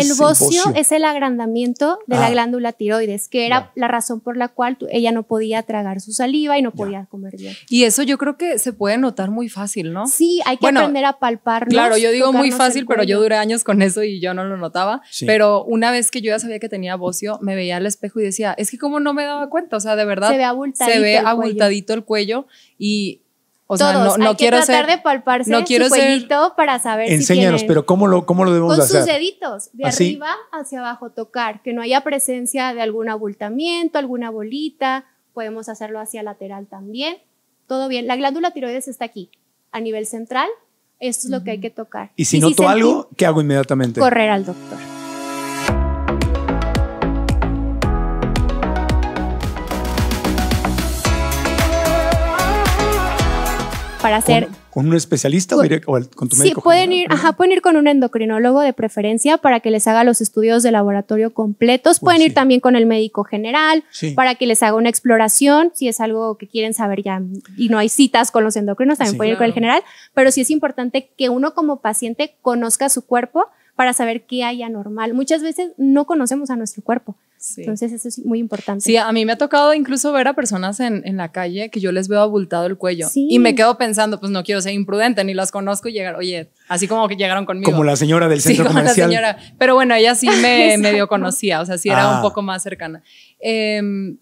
el bocio, es el agrandamiento de la ah. glándula tiroides, que era la razón por la cual ella no podía tragar su saliva y no podía comer bien. Y eso yo creo que se puede notar muy fácil, ¿no? Sí, hay que aprender a palparlo. Claro, yo digo muy fácil, pero yo duré años con eso y yo no lo notaba. Pero una vez que yo ya sabía que tenía bocio, me veía al espejo y decía, es que como no me daba cuenta, o sea, de verdad. Se ve abultadito, el cuello y o sea, no, quiero hacer de no quiero su para saber Enséñanos, pero ¿cómo lo, cómo lo debemos hacer? Con sus deditos, de ¿Ah, arriba hacia abajo, tocar, que no haya presencia de algún abultamiento, alguna bolita. Podemos hacerlo hacia lateral también. Todo bien. La glándula tiroides está aquí, a nivel central. Esto es lo que hay mm. que tocar. Y si noto algo, ¿qué hago inmediatamente? Correr al doctor. para hacer... ¿Con, un especialista o, con tu médico? Sí, pueden ir, ajá, pueden ir con un endocrinólogo de preferencia para que les haga los estudios de laboratorio completos. Pueden ir también con el médico general para que les haga una exploración, si es algo que quieren saber ya y no hay citas con los endocrinos, también pueden ir con el general. Pero sí es importante que uno como paciente conozca su cuerpo para saber qué hay anormal. Muchas veces no conocemos a nuestro cuerpo. Entonces eso es muy importante. Sí, a mí me ha tocado incluso ver a personas en, en la calle que yo les veo abultado el cuello y me quedo pensando, pues no quiero ser imprudente, ni las conozco y llegar, oye, así como que llegaron conmigo. Como la señora del centro comercial. pero bueno, ella sí me dio conocía, o sea, sí era un ah. poco más cercana. Em,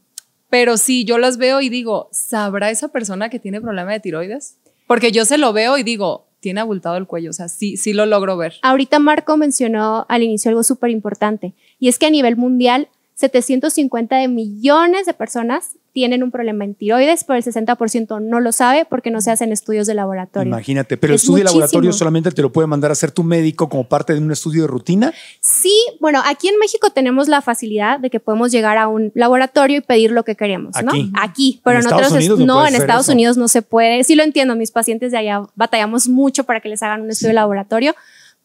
pero sí, yo las veo y digo, ¿sabrá esa persona que tiene problema de tiroides? Porque yo se lo veo y digo, tiene abultado el cuello, o sea, sí, sí lo logro ver. Ahorita Marco mencionó al inicio algo súper importante y es que a nivel mundial 750 de millones de personas tienen un problema en tiroides, pero el 60% no lo sabe porque no se hacen estudios de laboratorio. Imagínate, pero el estudio de laboratorio solamente te lo puede mandar a hacer tu médico como parte de un estudio de rutina. Sí, bueno, aquí en México tenemos la facilidad de que podemos llegar a un laboratorio y pedir lo que queremos, ¿no? Aquí, pero en, otros no, en Estados Unidos no se puede. Sí lo entiendo, mis pacientes de allá batallamos mucho para que les hagan un estudio de laboratorio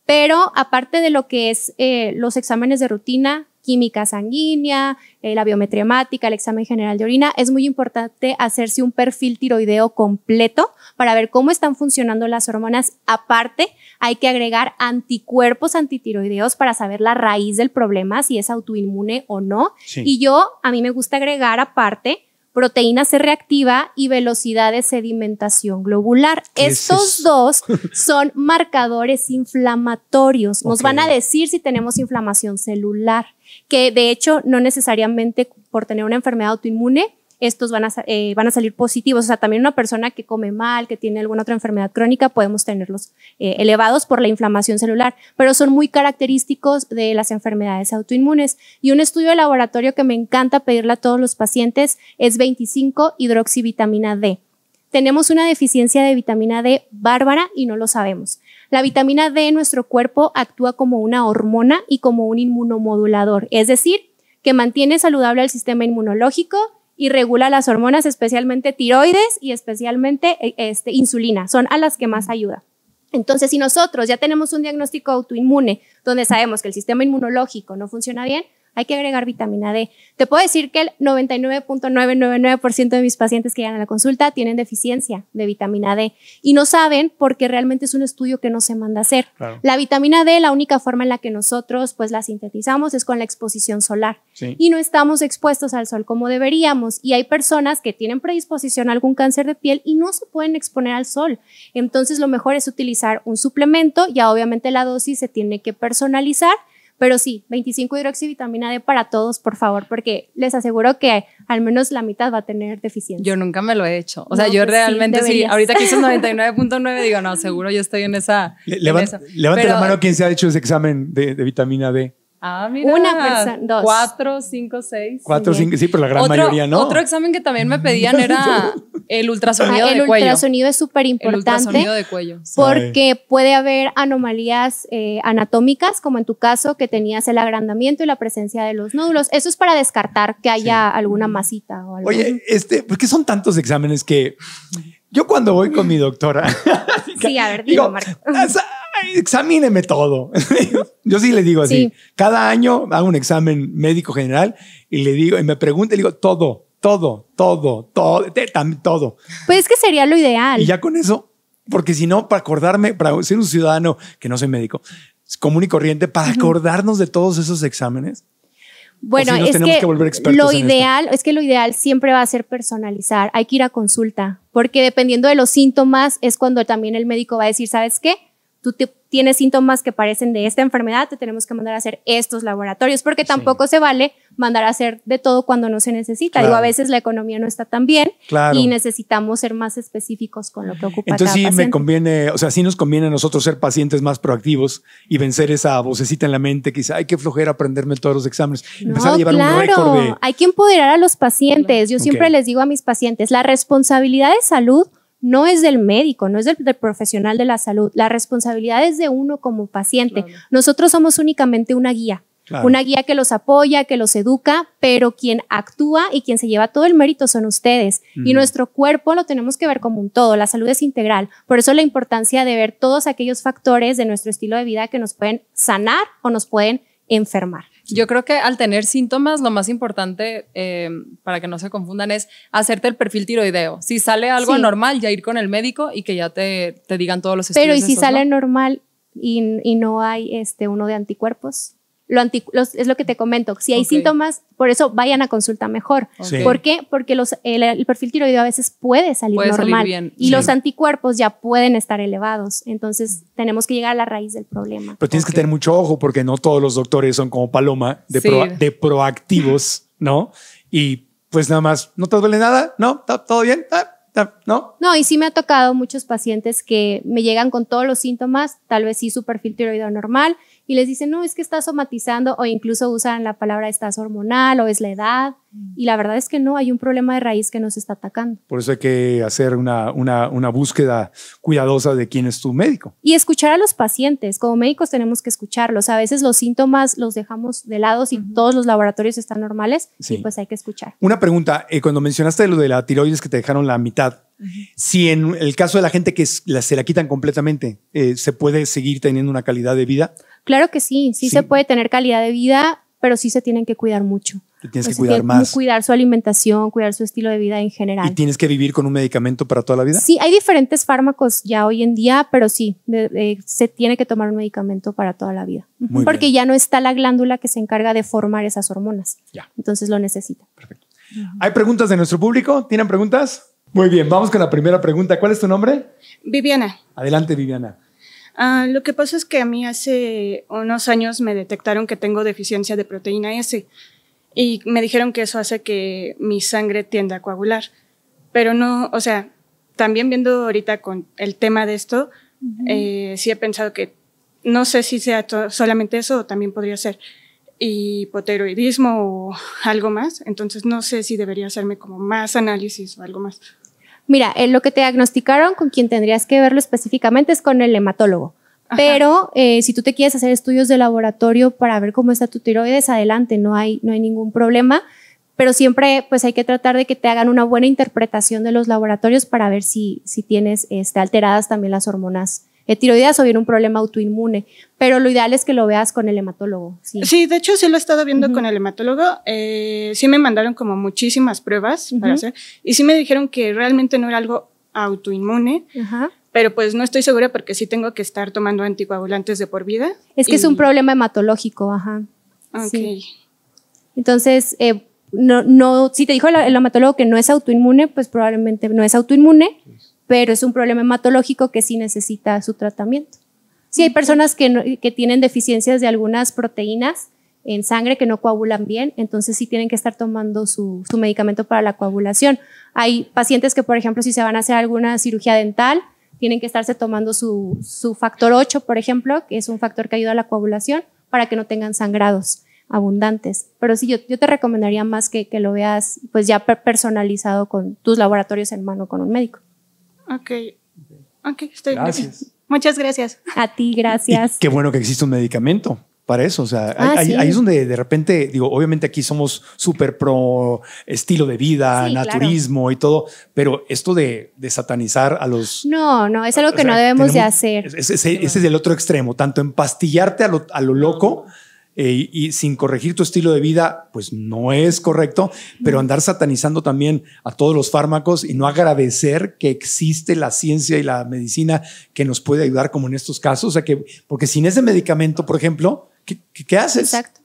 pero aparte de lo que es eh, los exámenes de rutina, química sanguínea, eh, la biometría hemática, el examen general de orina, es muy importante hacerse un perfil tiroideo completo para ver cómo están funcionando las hormonas. Aparte, hay que agregar anticuerpos antitiroideos para saber la raíz del problema, si es autoinmune o no. Y yo, a mí me gusta agregar aparte proteína C reactiva y velocidad de sedimentación globular. Estos dos son marcadores inflamatorios. Nos van a decir si tenemos inflamación celular, que de hecho no necesariamente por tener una enfermedad autoinmune estos eh, van a, salir positivos. O sea, también una persona que come mal, que tiene alguna otra enfermedad crónica, podemos tenerlos eh, elevados por la inflamación celular, pero son muy característicos de las enfermedades autoinmunes. Y un estudio de laboratorio que me encanta pedirle a todos los pacientes es 25 hidroxivitamina D. Tenemos una deficiencia de vitamina D bárbara y no lo sabemos. La vitamina D en nuestro cuerpo actúa como una hormona y como un inmunomodulador, es decir, que mantiene saludable el sistema inmunológico, y regula las hormonas, especialmente tiroides y especialmente eh, este, insulina. Son a las que más ayuda. Entonces, si nosotros ya tenemos un diagnóstico autoinmune donde sabemos que el sistema inmunológico no funciona bien, hay que agregar vitamina D. Te puedo decir que el 99.999% de mis pacientes que llegan a la consulta tienen deficiencia de vitamina D y no saben porque realmente es un estudio que no se manda a hacer. La vitamina D, la única forma en la que nosotros pues la sintetizamos es con la exposición solar y no estamos expuestos al sol como deberíamos y hay personas que tienen predisposición a algún cáncer de piel y no se pueden exponer al sol. Entonces lo mejor es utilizar un suplemento, ya obviamente la dosis se tiene que personalizar pero sí, 25 hidroxivitamina D para todos, por favor, porque les aseguro que al menos la mitad va a tener deficiencia. Yo nunca me lo he hecho. O sea, yo pues realmente sí, ahorita que hice 99.9 digo, no, seguro yo estoy en esa. la mano quien se ha hecho ese examen de, vitamina D. Ah, mira. Una persona, dos. Cuatro, cinco, seis. Cuatro, cinco, sí, pero la gran mayoría no. Otro examen que también me pedían era el ultrasonido el Ultrasonido es súper importante. Porque puede haber anomalías eh, anatómicas, como en tu caso, que tenías el agrandamiento y la presencia de los nódulos. Eso es para descartar que haya alguna masita o algo. Oye, este, ¿por qué son tantos exámenes que yo cuando voy con mi doctora. sí, a ver, digo, Marco. Ah, examíneme todo. yo sí le digo así. Cada año hago un examen médico general y le digo, y me pregunta, le digo, todo todo, todo, todo, todo. Pues es que sería lo ideal. Y ya con eso, porque si no, para acordarme, para ser un ciudadano que no soy médico, común y corriente, para acordarnos de todos esos exámenes. Bueno, es que, que lo ideal es que lo ideal siempre va a ser personalizar. Hay que ir a consulta, porque dependiendo de los síntomas es cuando también el médico va a decir, ¿sabes qué? Tú te tiene síntomas que parecen de esta enfermedad, te tenemos que mandar a hacer estos laboratorios, porque tampoco se vale mandar a hacer de todo cuando no se necesita. Digo, a veces la economía no está tan bien y necesitamos ser más específicos con lo que ocupa. Entonces sí me conviene, o sea, sí nos conviene a nosotros ser pacientes más proactivos y vencer esa vocecita en la mente que dice, que qué flojera aprenderme todos los exámenes. Empezar a llevar claro. un récord Hay que empoderar a los pacientes. Yo siempre les digo a mis pacientes, la responsabilidad de salud no es del médico, no es del, profesional de la salud. La responsabilidad es de uno como paciente. Nosotros somos únicamente una guía. Una guía que los apoya, que los educa, pero quien actúa y quien se lleva todo el mérito son ustedes. Y nuestro cuerpo lo tenemos que ver como un todo, la salud es integral. Por eso la importancia de ver todos aquellos factores de nuestro estilo de vida que nos pueden sanar o nos pueden enfermar. Yo creo que al tener síntomas, lo más importante, eh, para que no se confundan, es hacerte el perfil tiroideo. Si sale algo normal, ya ir con el médico y que ya te, te digan todos los estudios. Pero ¿y si sale normal y, y, no hay este, uno de anticuerpos? es lo que te comento. Si hay síntomas, por eso vayan a consulta mejor. ¿Por qué? Porque los, el, perfil tiroideo a veces puede salir normal y los anticuerpos ya pueden estar elevados. Entonces tenemos que llegar a la raíz del problema. Pero tienes que tener mucho ojo porque no todos los doctores son como paloma de, de proactivos, ¿no? Y pues nada más, ¿no te duele nada? ¿No? ¿Todo bien? ¿no? No, y sí me ha tocado muchos pacientes que me llegan con todos los síntomas, tal vez sí su perfil tiroideo normal, y les dicen, no, es que está somatizando o incluso usan la palabra estás hormonal o es la edad. Y la verdad es que no, hay un problema de raíz que nos está atacando. Por eso hay que hacer una, una, una búsqueda cuidadosa de quién es tu médico. Y escuchar a los pacientes. Como médicos tenemos que escucharlos. A veces los síntomas los dejamos de lado si todos los laboratorios están normales sí. y pues hay que escuchar. Una pregunta, eh, cuando mencionaste lo de la tiroides que te dejaron la mitad, si en el caso de la gente que se la quitan completamente, eh, ¿se puede seguir teniendo una calidad de vida? Claro que sí, sí, se puede tener calidad de vida, pero sí se tienen que cuidar mucho. tienes que cuidar más. Cuidar su alimentación, cuidar su estilo de vida en general. ¿Y tienes que vivir con un medicamento para toda la vida? Sí, hay diferentes fármacos ya hoy en día, pero sí, se tiene que tomar un medicamento para toda la vida. porque ya no está la glándula que se encarga de formar esas hormonas. Ya. Entonces lo necesita. Perfecto. ¿Hay preguntas de nuestro público? ¿Tienen preguntas? Muy bien, vamos con la primera pregunta. ¿Cuál es tu nombre? Viviana. Adelante, Viviana. Ah, lo que pasa es que a mí hace unos años me detectaron que tengo deficiencia de proteína S y me dijeron que eso hace que mi sangre tienda a coagular. Pero no, o sea, también viendo ahorita con el tema de esto, eh, sí he pensado que no sé si sea solamente eso o también podría ser hipoteroidismo o algo más. Entonces no sé si debería hacerme como más análisis o algo más mira, eh, lo que te diagnosticaron, con quien tendrías que verlo específicamente es con el hematólogo. Pero eh, si tú te quieres hacer estudios de laboratorio para ver cómo está tu tiroides, adelante, no hay, no hay ningún problema. Pero siempre pues hay que tratar de que te hagan una buena interpretación de los laboratorios para ver si, si tienes este, alteradas también las hormonas eh, tiroides o bien un problema autoinmune. Pero lo ideal es que lo veas con el hematólogo. Sí, de hecho sí lo he estado viendo con el hematólogo. Eh, sí me mandaron como muchísimas pruebas para hacer y sí me dijeron que realmente no era algo autoinmune. pero pues no estoy segura porque sí tengo que estar tomando anticoagulantes de por vida. Es que es un problema hematológico, ajá. Ok. Entonces, eh, no, no, si te dijo el, hematólogo que no es autoinmune, pues probablemente no es autoinmune, pero es un problema hematológico que sí necesita su tratamiento. Sí hay personas que, tienen deficiencias de algunas proteínas en sangre que no coagulan bien, entonces sí tienen que estar tomando su, medicamento para la coagulación. Hay pacientes que, por ejemplo, si se van a hacer alguna cirugía dental, tienen que estarse tomando su, factor 8, por ejemplo, que es un factor que ayuda a la coagulación para que no tengan sangrados abundantes. Pero sí, yo, te recomendaría más que, que, lo veas pues ya personalizado con tus laboratorios en mano con un médico. Ok. Ok, estoy Muchas gracias. A ti, gracias. qué bueno que existe un medicamento para eso. O sea, ah, ahí, es donde de repente, digo, obviamente aquí somos súper pro estilo de vida, naturismo y todo, pero esto de, satanizar a los... No, no, es ah, algo que no debemos de hacer. Ese, es el otro extremo, tanto empastillarte a lo, a lo loco. Eh, y sin corregir tu estilo de vida, pues no es correcto, pero andar satanizando también a todos los fármacos y no agradecer que existe la ciencia y la medicina que nos puede ayudar como en estos casos, o sea que, porque sin ese medicamento, por ejemplo, ¿qué, qué haces? Exacto.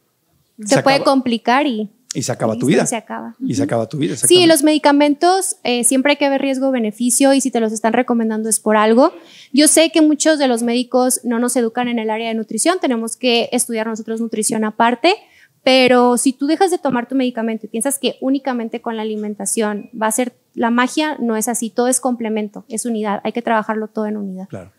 Se puede complicar y y se acaba tu vida. Se acaba. Y se acaba tu vida. Sí, los medicamentos eh, siempre hay que ver riesgo-beneficio y si te los están recomendando es por algo. Yo sé que muchos de los médicos no nos educan en el área de nutrición, tenemos que estudiar nosotros nutrición aparte, pero si tú dejas de tomar tu medicamento y piensas que únicamente con la alimentación va a ser la magia, no es así, todo es complemento, es unidad, hay que trabajarlo todo en unidad. Claro.